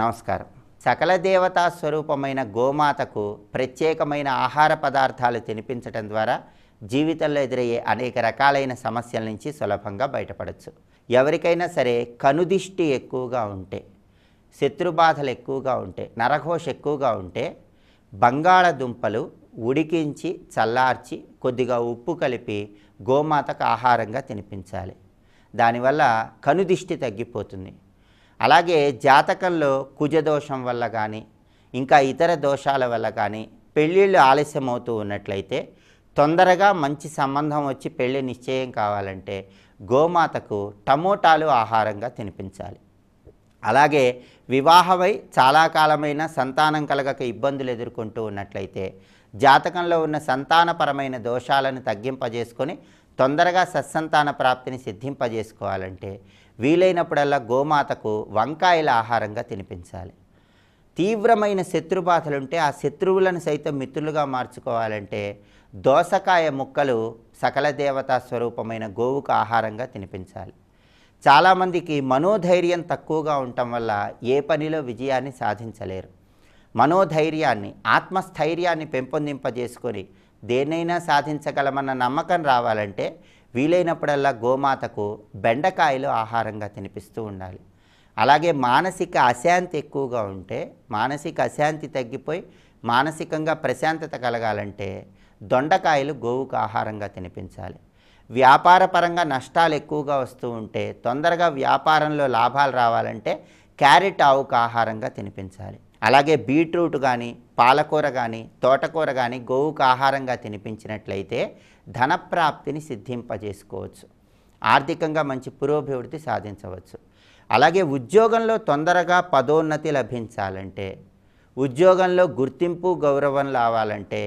నమస్కారం సకల దేవతా స్వరూపమైన గోమాతకు ప్రత్యేకమైన ఆహార పదార్థాలు తినిపించడం ద్వారా జీవితంలో ఎదురయ్యే అనేక రకాలైన సమస్యల నుంచి సులభంగా బయటపడవచ్చు ఎవరికైనా సరే కనుదిష్టి ఎక్కువగా ఉంటే శత్రుబాధలు ఎక్కువగా ఉంటే నరఘోష ఎక్కువగా ఉంటే బంగాళదుంపలు ఉడికించి చల్లార్చి కొద్దిగా ఉప్పు కలిపి గోమాతకు ఆహారంగా తినిపించాలి దానివల్ల కనుదిష్టి తగ్గిపోతుంది అలాగే జాతకంలో కుజదోషం వల్ల కానీ ఇంకా ఇతర దోషాల వల్ల కానీ పెళ్ళిళ్ళు ఆలస్యం అవుతూ ఉన్నట్లయితే తొందరగా మంచి సంబంధం వచ్చి పెళ్ళి నిశ్చయం కావాలంటే గోమాతకు టమోటాలు ఆహారంగా తినిపించాలి అలాగే వివాహమై చాలా కాలమైన సంతానం కలగక ఇబ్బందులు ఎదుర్కొంటూ ఉన్నట్లయితే జాతకంలో ఉన్న సంతానపరమైన దోషాలను తగ్గింపజేసుకొని తొందరగా సత్సంతాన ప్రాప్తిని సిద్ధింపజేసుకోవాలంటే వీలైనప్పుడల్లా గోమాతకు వంకాయల ఆహారంగా తినిపించాలి తీవ్రమైన శత్రుబాధలుంటే ఆ శత్రువులను సైతం మిత్రులుగా మార్చుకోవాలంటే దోసకాయ ముక్కలు సకల దేవతా స్వరూపమైన గోవుకు ఆహారంగా తినిపించాలి చాలామందికి మనోధైర్యం తక్కువగా ఉండటం వల్ల ఏ పనిలో విజయాన్ని సాధించలేరు మనోధైర్యాన్ని ఆత్మస్థైర్యాన్ని పెంపొందింపజేసుకొని దేన్నైనా సాధించగలమన్న నమ్మకం రావాలంటే వీలైనప్పుడల్లా గోమాతకు బెండకాయలు ఆహారంగా తినిపిస్తూ ఉండాలి అలాగే మానసిక అశాంతి ఎక్కువగా ఉంటే మానసిక అశాంతి తగ్గిపోయి మానసికంగా ప్రశాంతత కలగాలంటే దొండకాయలు గోవుకు ఆహారంగా తినిపించాలి వ్యాపార పరంగా నష్టాలు ఎక్కువగా వస్తూ ఉంటే తొందరగా వ్యాపారంలో లాభాలు రావాలంటే క్యారెట్ ఆవుకు ఆహారంగా తినిపించాలి అలాగే బీట్రూట్ కానీ పాలకూర కానీ తోటకూర కానీ గోవుకు ఆహారంగా తినిపించినట్లయితే ధనప్రాప్తిని సిద్ధింపజేసుకోవచ్చు ఆర్థికంగా మంచి పురోభివృద్ధి సాధించవచ్చు అలాగే ఉద్యోగంలో తొందరగా పదోన్నతి లభించాలంటే ఉద్యోగంలో గుర్తింపు గౌరవం రావాలంటే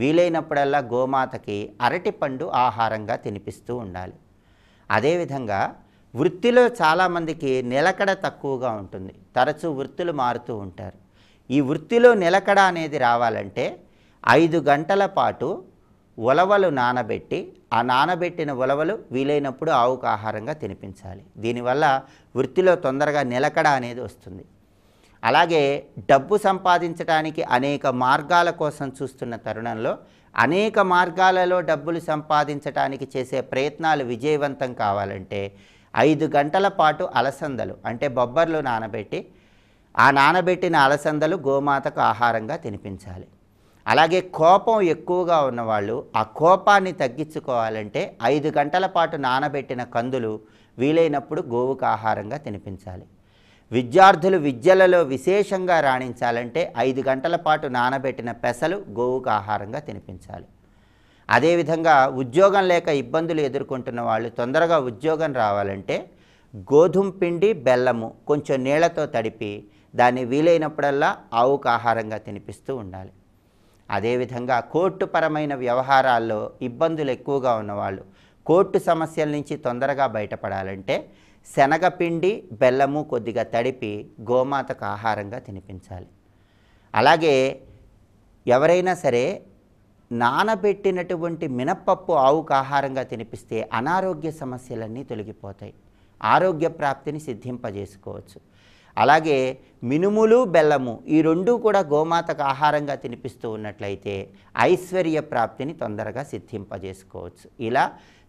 వీలైనప్పుడల్లా గోమాతకి అరటిపండు ఆహారంగా తినిపిస్తూ ఉండాలి అదేవిధంగా వృత్తిలో చాలామందికి నిలకడ తక్కువగా ఉంటుంది తరచూ వృత్తులు మారుతూ ఉంటారు ఈ వృత్తిలో నిలకడ అనేది రావాలంటే ఐదు గంటల పాటు ఉలవలు నానబెట్టి ఆ నానబెట్టిన ఉలవలు వీలైనప్పుడు ఆవుకు ఆహారంగా తినిపించాలి దీనివల్ల వృత్తిలో తొందరగా నిలకడ అనేది వస్తుంది అలాగే డబ్బు సంపాదించడానికి అనేక మార్గాల కోసం చూస్తున్న తరుణంలో అనేక మార్గాలలో డబ్బులు సంపాదించడానికి చేసే ప్రయత్నాలు విజయవంతం కావాలంటే ఐదు గంటల పాటు అలసందలు అంటే బొబ్బర్లు నానబెట్టి ఆ నానబెట్టిన అలసందలు గోమాతకు ఆహారంగా తినిపించాలి అలాగే కోపం ఎక్కువగా ఉన్నవాళ్ళు ఆ కోపాన్ని తగ్గించుకోవాలంటే ఐదు గంటల పాటు నానబెట్టిన కందులు వీలైనప్పుడు గోవుకు ఆహారంగా తినిపించాలి విద్యార్థులు విద్యలలో విశేషంగా రాణించాలంటే ఐదు గంటల పాటు నానబెట్టిన పెసలు గోవుకు ఆహారంగా తినిపించాలి అదేవిధంగా ఉద్యోగం లేక ఇబ్బందులు ఎదుర్కొంటున్న వాళ్ళు తొందరగా ఉద్యోగం రావాలంటే గోధుమ పిండి బెల్లము కొంచెం నీళ్లతో తడిపి దాన్ని వీలైనప్పుడల్లా ఆవుకు ఆహారంగా తినిపిస్తూ ఉండాలి అదేవిధంగా కోర్టుపరమైన వ్యవహారాల్లో ఇబ్బందులు ఎక్కువగా ఉన్నవాళ్ళు కోర్టు సమస్యల నుంచి తొందరగా బయటపడాలంటే శనగపిండి బెల్లము కొద్దిగా తడిపి గోమాతకు ఆహారంగా తినిపించాలి అలాగే ఎవరైనా సరే నానబెట్టినటువంటి మినప్పప్పు ఆవుకు ఆహారంగా తినిపిస్తే అనారోగ్య సమస్యలన్నీ తొలగిపోతాయి ఆరోగ్య ప్రాప్తిని సిద్ధింపజేసుకోవచ్చు అలాగే మినుములు బెల్లము ఈ రెండూ కూడా గోమాతకు ఆహారంగా తినిపిస్తూ ఉన్నట్లయితే ఐశ్వర్య ప్రాప్తిని తొందరగా సిద్ధింపజేసుకోవచ్చు ఇలా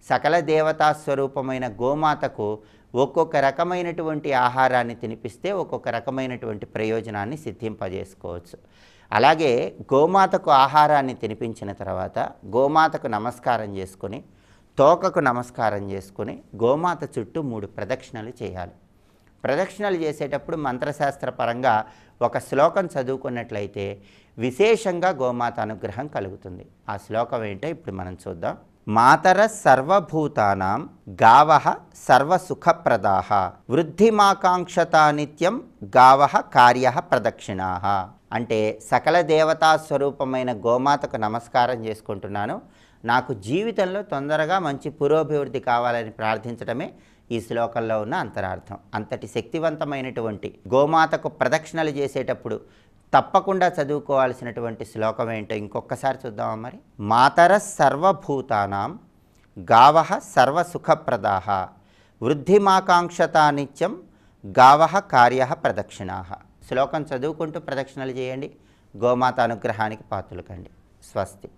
సకల దేవతా స్వరూపమైన గోమాతకు ఒక్కొక్క రకమైనటువంటి ఆహారాన్ని తినిపిస్తే ఒక్కొక్క రకమైనటువంటి ప్రయోజనాన్ని సిద్ధింపజేసుకోవచ్చు అలాగే గోమాతకు ఆహారాన్ని తినిపించిన తర్వాత గోమాతకు నమస్కారం చేసుకుని తోకకు నమస్కారం చేసుకుని గోమాత చుట్టూ మూడు ప్రదక్షిణలు చేయాలి ప్రదక్షిణలు చేసేటప్పుడు మంత్రశాస్త్ర పరంగా ఒక శ్లోకం చదువుకున్నట్లయితే విశేషంగా గోమాత అనుగ్రహం కలుగుతుంది ఆ శ్లోకం ఏంటో ఇప్పుడు మనం చూద్దాం మాతర సర్వభూతానాం గావ సర్వసుఖప్రదాహ వృద్ధిమాకాంక్షతా నిత్యం గావ కార్య ప్రదక్షిణా అంటే సకల దేవతా స్వరూపమైన గోమాతకు నమస్కారం చేసుకుంటున్నాను నాకు జీవితంలో తొందరగా మంచి పురోభివృద్ధి కావాలని ప్రార్థించడమే ఈ శ్లోకంలో ఉన్న అంతరార్థం అంతటి శక్తివంతమైనటువంటి గోమాతకు ప్రదక్షిణలు చేసేటప్పుడు తప్పకుండా చదువుకోవాల్సినటువంటి శ్లోకం ఏంటో ఇంకొకసారి చూద్దాం మరి మాతర సర్వభూతానాం గావ సర్వసుఖప్రదాహ వృద్ధిమాకాంక్షతా నిత్యం గావ కార్య ప్రదక్షిణా శ్లోకం చదువుకుంటూ ప్రదక్షిణలు చేయండి గోమాత అనుగ్రహానికి పాతులకండి స్వస్తి